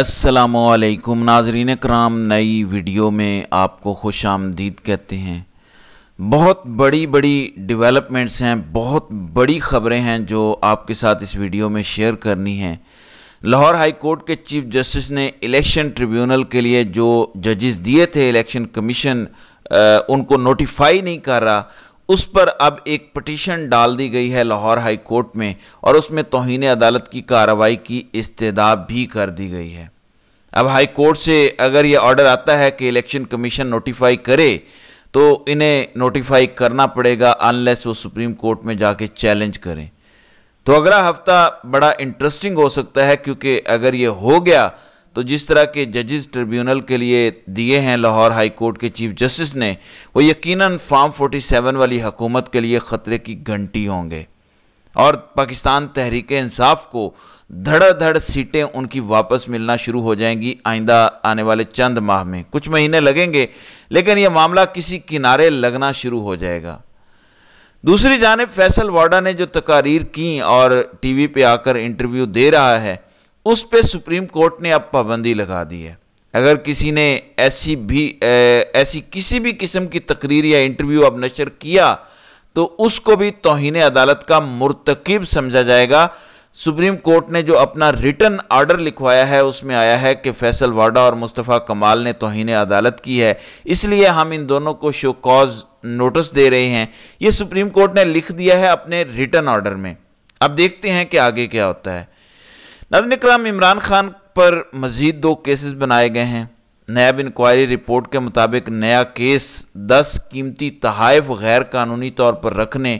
السلام علیکم ناظرین اکرام نئی ویڈیو میں آپ کو خوش آمدید کہتے ہیں بہت بڑی بڑی ڈیولپمنٹس ہیں بہت بڑی خبریں ہیں جو آپ کے ساتھ اس ویڈیو میں شیئر کرنی ہیں لاہور ہائی کورٹ کے چیف جسٹس نے الیکشن ٹریبیونل کے لیے جو ججز دیے تھے الیکشن کمیشن ان کو نوٹیفائی نہیں کر رہا اس پر اب ایک پٹیشن ڈال دی گئی ہے لاہور ہائی کورٹ میں اور اس میں توہین عدالت کی کاروائی کی استدا بھی کر دی گئی ہے اب ہائی کورٹ سے اگر یہ آرڈر آتا ہے کہ الیکشن کمیشن نوٹیفائی کرے تو انہیں نوٹیفائی کرنا پڑے گا انلیس وہ سپریم کورٹ میں جا کے چیلنج کریں تو اگلا ہفتہ بڑا انٹرسٹنگ ہو سکتا ہے کیونکہ اگر یہ ہو گیا تو جس طرح کے ججز ٹریبیونل کے لیے دیے ہیں لاہور ہائی کورٹ کے چیف جسٹس نے وہ یقیناً فارم فورٹی سیون والی حکومت کے لیے خطرے کی گھنٹی ہوں گے اور پاکستان تحریک انصاف کو دھڑ دھڑ سیٹیں ان کی واپس ملنا شروع ہو جائیں گی آئندہ آنے والے چند ماہ میں کچھ مہینے لگیں گے لیکن یہ معاملہ کسی کنارے لگنا شروع ہو جائے گا دوسری جانب فیصل واڈا نے جو تقاریر کی اور ٹی وی پہ آ کر انٹرویو دے رہا ہے اس پہ سپریم کورٹ نے اب پابندی لگا دی ہے اگر کسی نے ایسی بھی ایسی کسی بھی قسم کی تقریر یا انٹرویو اب نشر کیا تو اس کو بھی توہین عدالت کا مرتکب سمجھا جائے گا سپریم کورٹ نے جو اپنا ریٹن آرڈر لکھوایا ہے اس میں آیا ہے کہ فیصل واڈا اور مصطفیٰ کمال نے توہین عدالت کی ہے اس لیے ہم ان دونوں کو شو کاز نوٹس دے رہے ہیں یہ سپریم کورٹ نے لکھ دیا ہے اپنے ریٹن آرڈر میں اب دیکھتے ہیں کہ آگے کیا ہوتا ہے ناظرین کرام عمران خان پر مزید دو کیسز بنائے گئے ہیں نیب انکوائری رپورٹ کے مطابق نیا کیس دس قیمتی تحائف غیر قانونی طور پر رکھنے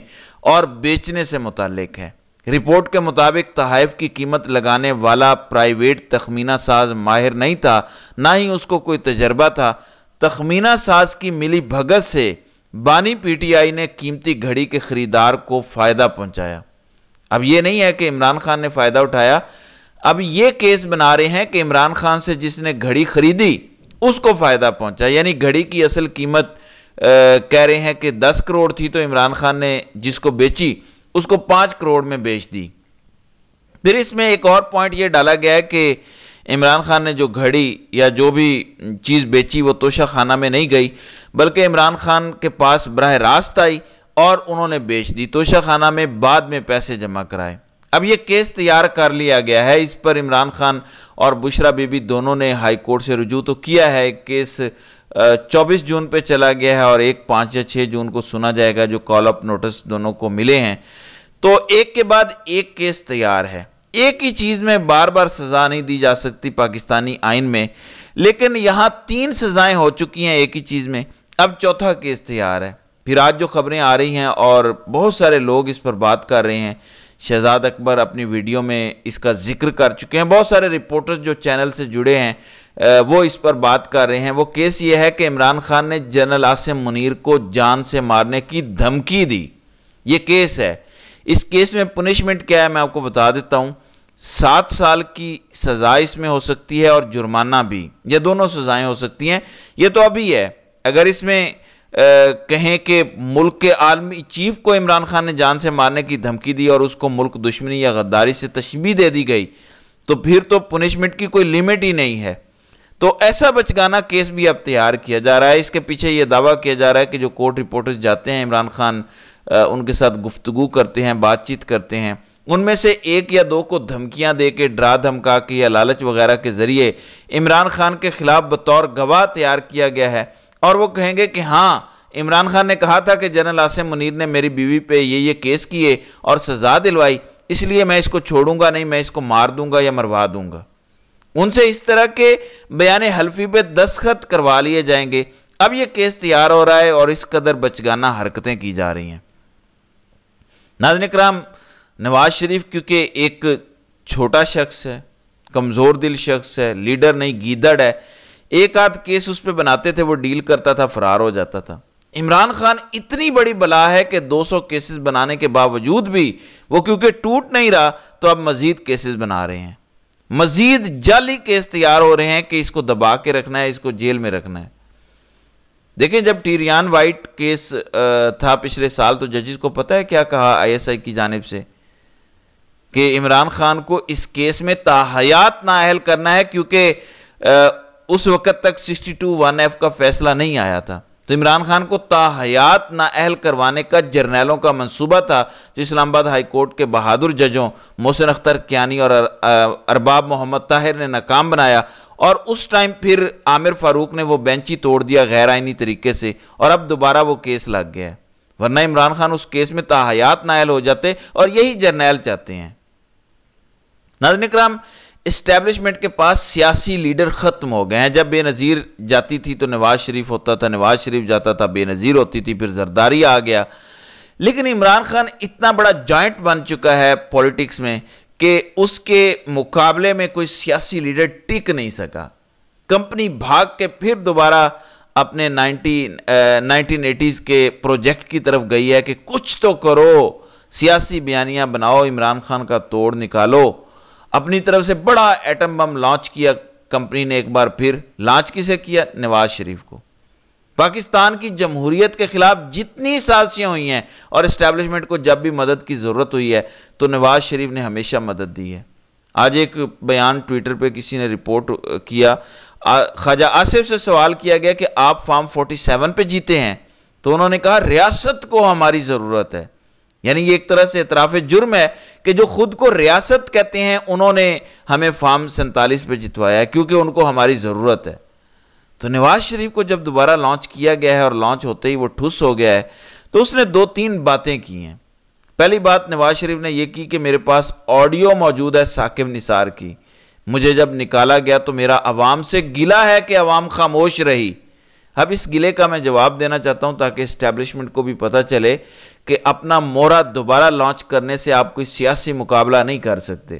اور بیچنے سے متعلق ہے رپورٹ کے مطابق تحائف کی قیمت لگانے والا پرائیویٹ تخمینہ ساز ماہر نہیں تھا نہ ہی اس کو کوئی تجربہ تھا تخمینہ ساز کی ملی بھگت سے بانی پی ٹی آئی نے قیمتی گھڑی کے خریدار کو فائدہ پہنچایا اب یہ نہیں ہے کہ عمران خان نے فائدہ اٹھایا اب یہ کیس بنا رہے ہیں کہ عمران خان سے جس نے گھڑی خریدی اس کو فائدہ پہنچا یعنی گھڑی کی اصل قیمت کہہ رہے ہیں کہ دس کروڑ تھی تو عمران خان نے جس کو بیچی اس کو پانچ کروڑ میں بیچ دی پھر اس میں ایک اور پوائنٹ یہ ڈالا گیا ہے کہ عمران خان نے جو گھڑی یا جو بھی چیز بیچی وہ توشہ خانہ میں نہیں گئی بلکہ عمران خان کے پاس براہ راست آئی اور انہوں نے بیچ دی توشہ خانہ میں بعد میں پیسے جمع کرائے اب یہ کیس تیار کر لیا گیا ہے اس پر عمران خان اور بشرا بی بی دونوں نے ہائی کورٹ سے رجوع تو کیا ہے کیس چوبیس جون پہ چلا گیا ہے اور ایک پانچ یا چھ جون کو سنا جائے گا جو کال اپ نوٹس دونوں کو ملے ہیں تو ایک کے بعد ایک کیس تیار ہے ایک ہی چیز میں بار بار سزا نہیں دی جا سکتی پاکستانی آئین میں لیکن یہاں تین سزائیں ہو چکی ہیں ایک ہی چیز میں اب چوتھا کیس تیار ہے پھر آج جو خبریں آ رہی ہیں اور بہت سارے لوگ اس پر بات کر رہے ہیں شہزاد اکبر اپنی ویڈیو میں اس کا ذکر کر چکے ہیں بہت سارے رپورٹرز جو چینل سے جڑے ہیں وہ اس پر بات کر رہے ہیں وہ کیس یہ ہے کہ عمران خان نے جنرل آسم منیر کو جان سے مارنے کی دھمکی دی یہ کیس ہے اس کیس میں پنشمنٹ کیا ہے میں آپ کو بتا دیتا ہوں سات سال کی سزا اس میں ہو سکتی ہے اور جرمانہ بھی یہ دونوں سزائیں ہو سکتی ہیں یہ تو ابھی ہے اگر اس میں کہیں کہ ملک کے عالمی چیف کو عمران خان نے جان سے مارنے کی دھمکی دی اور اس کو ملک دشمنی یا غداری سے تشبیح دے دی گئی تو پھر تو پنشمنٹ کی کوئی لیمٹ ہی نہیں ہے تو ایسا بچگانا کیس بھی اب تیار کیا جا رہا ہے اس کے پیچھے یہ دعویٰ کیا جا رہا ہے کہ جو کورٹ رپورٹرز جاتے ہیں عمران خان ان کے ساتھ گفتگو کرتے ہیں بات چیت کرتے ہیں ان میں سے ایک یا دو کو دھمکیاں دے کے ڈرا دھمکا کے یا لالچ وغیرہ کے ذریعے عمران خان کے خلاف بطور گواہ تیار کیا گیا ہے اور وہ کہیں گے کہ ہاں عمران خان نے کہا تھا کہ جنرل آسم منیر نے میری بیوی پہ یہ یہ کیس کیے اور سزا دلوائی اس لیے میں اس کو چھوڑوں گا نہیں میں اس کو مار دوں گا یا مروا دوں گا ان سے اس طرح کے بیان حلفی پہ دستخط کروا لیے جائیں گے اب یہ کیس تیار ہو رہا ہے اور اس قدر بچگانہ حرکتیں کی جا رہی ہیں ناظرین اکرام نواز شریف کیونکہ ایک چھوٹا شخص ہے کمزور دل شخص ہے لیڈر نہیں گیدڑ ہے ایک آدھ کیس اس پہ بناتے تھے وہ ڈیل کرتا تھا فرار ہو جاتا تھا عمران خان اتنی بڑی بلا ہے کہ دو سو کیسز بنانے کے باوجود بھی وہ کیونکہ ٹوٹ نہیں رہا تو اب مزید کیسز بنا رہے ہیں مزید جعلی کیس تیار ہو رہے ہیں کہ اس کو دبا کے رکھنا ہے اس کو جیل میں رکھنا ہے دیکھیں جب ٹیریان وائٹ کیس تھا پچھلے سال تو ججز کو پتا ہے کیا کہا آئی ایس آئی کی جانب سے کہ عمران خان کو اس کیس میں تاحیات نااہل کرنا ہے کیونکہ اس وقت تک سکسٹی ٹو ون ایف کا فیصلہ نہیں آیا تھا تو عمران خان کو تاحیات نااہل کروانے کا جرنیلوں کا منصوبہ تھا جو اسلام آباد ہائی کورٹ کے بہادر ججوں محسن اختر کیانی اور ارباب محمد طاہر نے ناکام بنایا اور اس ٹائم پھر عامر فاروق نے وہ بینچی توڑ دیا غیر آئینی طریقے سے اور اب دوبارہ وہ کیس لگ گیا ہے ورنہ عمران خان اس کیس میں تاحیات نائل ہو جاتے اور یہی جرنیل چاہتے ہیں ناظرین اکرام اسٹیبلشمنٹ کے پاس سیاسی لیڈر ختم ہو گئے ہیں جب بے نظیر جاتی تھی تو نواز شریف ہوتا تھا نواز شریف جاتا تھا بے نظیر ہوتی تھی پھر زرداری آ گیا لیکن عمران خان اتنا بڑا بن چکا ہے پولیٹکس میں کہ اس کے مقابلے میں کوئی سیاسی لیڈر ٹک نہیں سکا کمپنی بھاگ کے پھر دوبارہ اپنے نائنٹین ایٹیز کے پروجیکٹ کی طرف گئی ہے کہ کچھ تو کرو سیاسی بیانیاں بناؤ عمران خان کا توڑ نکالو اپنی طرف سے بڑا ایٹم بم لانچ کیا کمپنی نے ایک بار پھر لانچ کسے کیا نواز شریف کو پاکستان کی جمہوریت کے خلاف جتنی سازشیں ہوئی ہیں اور اسٹیبلشمنٹ کو جب بھی مدد کی ضرورت ہوئی ہے تو نواز شریف نے ہمیشہ مدد دی ہے آج ایک بیان ٹویٹر پہ کسی نے رپورٹ کیا خواجہ آصف سے سوال کیا گیا کہ آپ فارم فورٹی سیون پہ جیتے ہیں تو انہوں نے کہا ریاست کو ہماری ضرورت ہے یعنی یہ ایک طرح سے اطراف جرم ہے کہ جو خود کو ریاست کہتے ہیں انہوں نے ہمیں فارم سینتالیس پہ جتوایا ہے کیونکہ ان کو ہماری ضرورت ہے تو نواز شریف کو جب دوبارہ لانچ کیا گیا ہے اور لانچ ہوتے ہی وہ ٹھس ہو گیا ہے تو اس نے دو تین باتیں کی ہیں پہلی بات نواز شریف نے یہ کی کہ میرے پاس آڈیو موجود ہے ثاقب نثار کی مجھے جب نکالا گیا تو میرا عوام سے گلا ہے کہ عوام خاموش رہی اب اس گلے کا میں جواب دینا چاہتا ہوں تاکہ اسٹیبلشمنٹ کو بھی پتہ چلے کہ اپنا مورا دوبارہ لانچ کرنے سے آپ کوئی سیاسی مقابلہ نہیں کر سکتے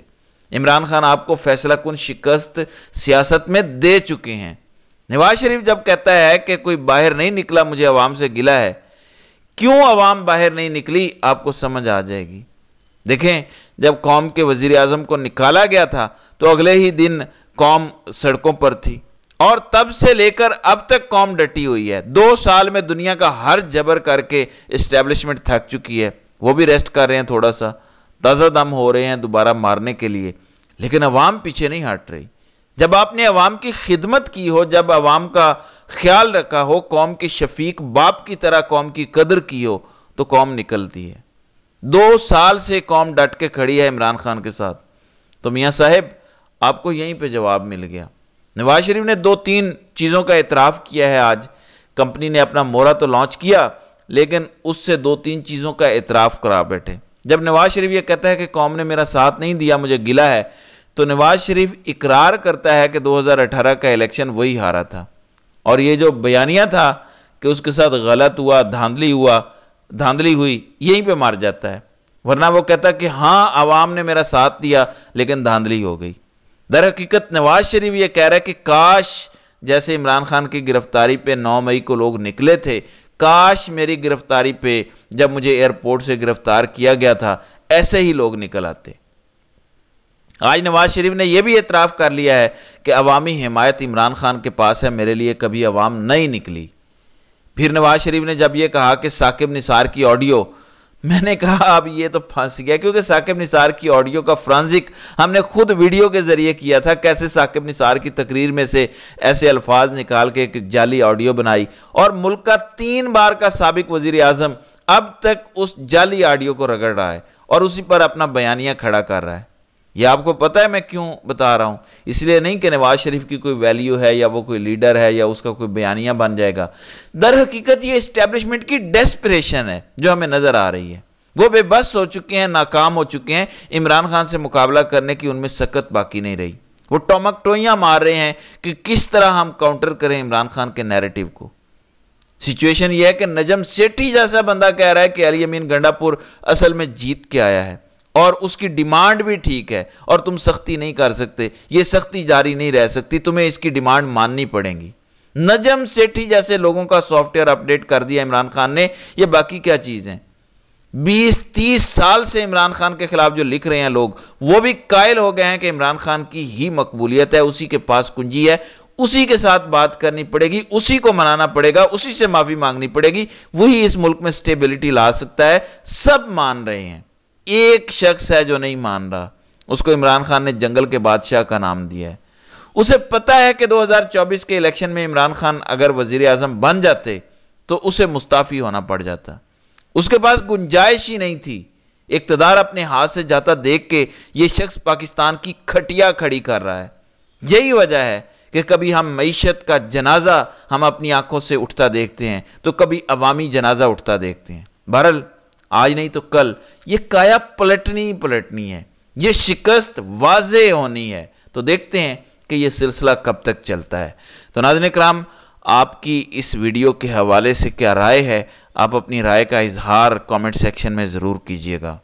عمران خان آپ کو فیصلہ کن شکست سیاست میں دے چکے ہیں نواز شریف جب کہتا ہے کہ کوئی باہر نہیں نکلا مجھے عوام سے گلا ہے کیوں عوام باہر نہیں نکلی آپ کو سمجھ آ جائے گی دیکھیں جب قوم کے وزیر اعظم کو نکالا گیا تھا تو اگلے ہی دن قوم سڑکوں پر تھی اور تب سے لے کر اب تک قوم ڈٹی ہوئی ہے دو سال میں دنیا کا ہر جبر کر کے اسٹیبلشمنٹ تھک چکی ہے وہ بھی ریسٹ کر رہے ہیں تھوڑا سا تازہ دم ہو رہے ہیں دوبارہ مارنے کے لیے لیکن عوام پیچھے نہیں ہٹ رہی جب آپ نے عوام کی خدمت کی ہو جب عوام کا خیال رکھا ہو قوم کی شفیق باپ کی طرح قوم کی قدر کی ہو تو قوم نکلتی ہے دو سال سے قوم ڈٹ کے کھڑی ہے عمران خان کے ساتھ تو میاں صاحب آپ کو یہیں پہ جواب مل گیا نواز شریف نے دو تین چیزوں کا اعتراف کیا ہے آج کمپنی نے اپنا مورا تو لانچ کیا لیکن اس سے دو تین چیزوں کا اعتراف کرا بیٹھے جب نواز شریف یہ کہتا ہے کہ قوم نے میرا ساتھ نہیں دیا مجھے گلا ہے تو نواز شریف اقرار کرتا ہے کہ دو ہزار اٹھارہ کا الیکشن وہی ہارا تھا اور یہ جو بیانیہ تھا کہ اس کے ساتھ غلط ہوا دھاندلی ہوا دھاندلی ہوئی یہیں پہ مار جاتا ہے ورنہ وہ کہتا ہے کہ ہاں عوام نے میرا ساتھ دیا لیکن دھاندلی ہو گئی در حقیقت نواز شریف یہ کہہ رہا ہے کہ کاش جیسے عمران خان کی گرفتاری پہ نو مئی کو لوگ نکلے تھے کاش میری گرفتاری پہ جب مجھے ایئرپورٹ سے گرفتار کیا گیا تھا ایسے ہی لوگ نکل آتے آج نواز شریف نے یہ بھی اعتراف کر لیا ہے کہ عوامی حمایت عمران خان کے پاس ہے میرے لیے کبھی عوام نہیں نکلی پھر نواز شریف نے جب یہ کہا کہ ثاقب نثار کی آڈیو میں نے کہا اب یہ تو پھنس گیا کیونکہ ثاقب نثار کی آڈیو کا فرانزک ہم نے خود ویڈیو کے ذریعے کیا تھا کیسے ثاقب نثار کی تقریر میں سے ایسے الفاظ نکال کے ایک جعلی آڈیو بنائی اور ملک کا تین بار کا سابق وزیر اعظم اب تک اس جعلی آڈیو کو رگڑ رہا ہے اور اسی پر اپنا بیانیاں کھڑا کر رہا ہے یہ آپ کو پتہ ہے میں کیوں بتا رہا ہوں اس لیے نہیں کہ نواز شریف کی کوئی ویلیو ہے یا وہ کوئی لیڈر ہے یا اس کا کوئی بیانیہ بن جائے گا در حقیقت یہ اسٹیبلشمنٹ کی ڈیسپریشن ہے جو ہمیں نظر آ رہی ہے وہ بے بس ہو چکے ہیں ناکام ہو چکے ہیں عمران خان سے مقابلہ کرنے کی ان میں سکت باقی نہیں رہی وہ ٹومک ٹوئیاں مار رہے ہیں کہ کس طرح ہم کاؤنٹر کریں عمران خان کے نیریٹو کو سچویشن یہ ہے کہ نجم سیٹھی جیسا بندہ کہہ رہا ہے کہ علی امین گنڈا پور اصل میں جیت کے آیا ہے اور اس کی ڈیمانڈ بھی ٹھیک ہے اور تم سختی نہیں کر سکتے یہ سختی جاری نہیں رہ سکتی تمہیں اس کی ڈیمانڈ ماننی پڑیں گی نجم سیٹھی جیسے لوگوں کا سافٹ ویئر اپڈیٹ کر دیا عمران خان نے یہ باقی کیا چیز ہیں بیس تیس سال سے عمران خان کے خلاف جو لکھ رہے ہیں لوگ وہ بھی قائل ہو گئے ہیں کہ عمران خان کی ہی مقبولیت ہے اسی کے پاس کنجی ہے اسی کے ساتھ بات کرنی پڑے گی اسی کو منانا پڑے گا اسی سے معافی مانگنی پڑے گی وہی اس ملک میں سٹیبلٹی لا سکتا ہے سب مان رہے ہیں ایک شخص ہے جو نہیں مان رہا اس کو عمران خان نے جنگل کے بادشاہ کا نام دیا ہے اسے پتا ہے کہ دو ہزار چوبیس کے الیکشن میں عمران خان وزیر اعظم بن جاتے تو اسے ہونا پڑ جاتا اس کے پاس گنجائش ہی نہیں تھی اقتدار اپنے ہاتھ سے جاتا دیکھ کے یہ شخص پاکستان کی کھٹیا کھڑی کر رہا ہے یہی وجہ ہے کہ کبھی ہم معیشت کا جنازہ ہم اپنی آنکھوں سے اٹھتا دیکھتے ہیں تو کبھی عوامی جنازہ اٹھتا دیکھتے ہیں بہرحال آج نہیں تو کل یہ کایا پلٹنی پلٹنی ہے یہ شکست واضح ہونی ہے تو دیکھتے ہیں کہ یہ سلسلہ کب تک چلتا ہے تو ناظرین کرام آپ کی اس ویڈیو کے حوالے سے کیا رائے ہے آپ اپنی رائے کا اظہار کامنٹ سیکشن میں ضرور کیجیے گا